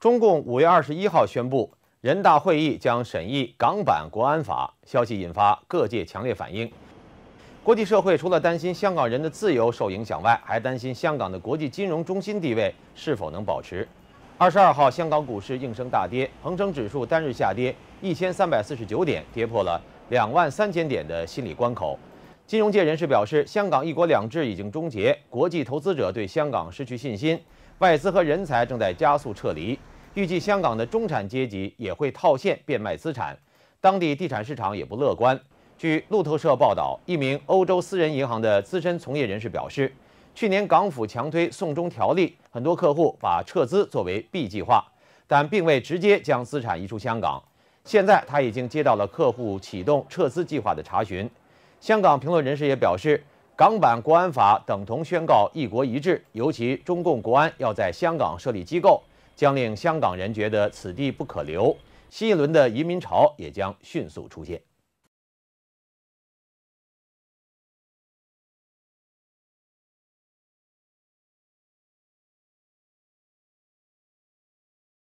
中共五月二十一号宣布，人大会议将审议港版国安法，消息引发各界强烈反应。国际社会除了担心香港人的自由受影响外，还担心香港的国际金融中心地位是否能保持。二十二号，香港股市应声大跌，恒生指数单日下跌一千三百四十九点，跌破了两万三千点的心理关口。金融界人士表示，香港“一国两制”已经终结，国际投资者对香港失去信心，外资和人才正在加速撤离。预计香港的中产阶级也会套现变卖资产，当地地产市场也不乐观。据路透社报道，一名欧洲私人银行的资深从业人士表示，去年港府强推送中条例，很多客户把撤资作为 B 计划，但并未直接将资产移出香港。现在他已经接到了客户启动撤资计划的查询。香港评论人士也表示，港版国安法等同宣告一国一制，尤其中共国安要在香港设立机构。将令香港人觉得此地不可留，新一轮的移民潮也将迅速出现。